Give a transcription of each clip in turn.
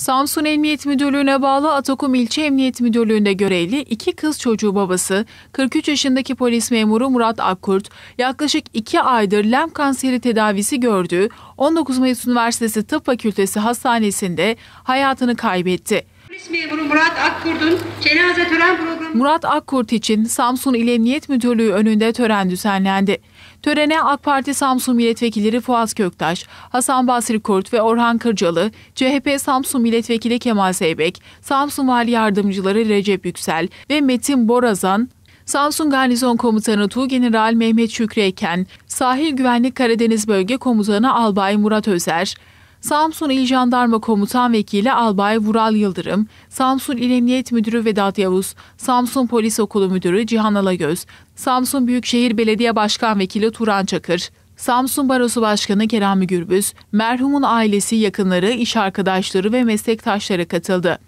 Samsun Emniyet Müdürlüğü'ne bağlı Atakum İlçe Emniyet Müdürlüğü'nde görevli iki kız çocuğu babası, 43 yaşındaki polis memuru Murat Akkurt, yaklaşık 2 aydır lem kanseri tedavisi gördüğü 19 Mayıs Üniversitesi Tıp Fakültesi Hastanesi'nde hayatını kaybetti. Polis memuru Murat Akkurt'un cenaze tören programı Murat Akkurt için Samsun İl Emniyet Müdürlüğü önünde tören düzenlendi. Törene AK Parti Samsun Milletvekilleri Fuat Köktaş, Hasan Basri Kurt ve Orhan Kırcalı, CHP Samsun Milletvekili Kemal Zeybek, Samsun Vali Yardımcıları Recep Yüksel ve Metin Borazan, Samsun Garnizon Komutanı Tuğgeneral Mehmet Şükrü Sahil Güvenlik Karadeniz Bölge Komutanı Albay Murat Özer, Samsun İl Jandarma Komutan Vekili Albay Vural Yıldırım, Samsun İl Emniyet Müdürü Vedat Yavuz, Samsun Polis Okulu Müdürü Cihan Alagöz, Samsun Büyükşehir Belediye Başkan Vekili Turan Çakır, Samsun Barosu Başkanı Kerem Gürbüz, merhumun ailesi, yakınları, iş arkadaşları ve meslektaşları katıldı.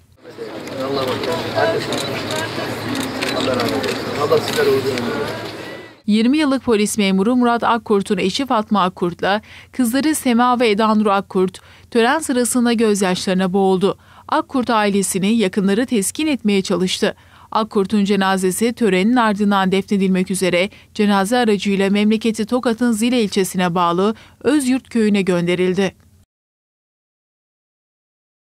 Allah Allah 20 yıllık polis memuru Murat Akkurt'un eşi Fatma Akkurt'la kızları Sema ve Edanur Akkurt tören sırasında gözyaşlarına boğuldu. Akkurt ailesini yakınları teskin etmeye çalıştı. Akkurt'un cenazesi törenin ardından defnedilmek üzere cenaze aracıyla memleketi Tokat'ın Zile ilçesine bağlı Özyurt köyüne gönderildi.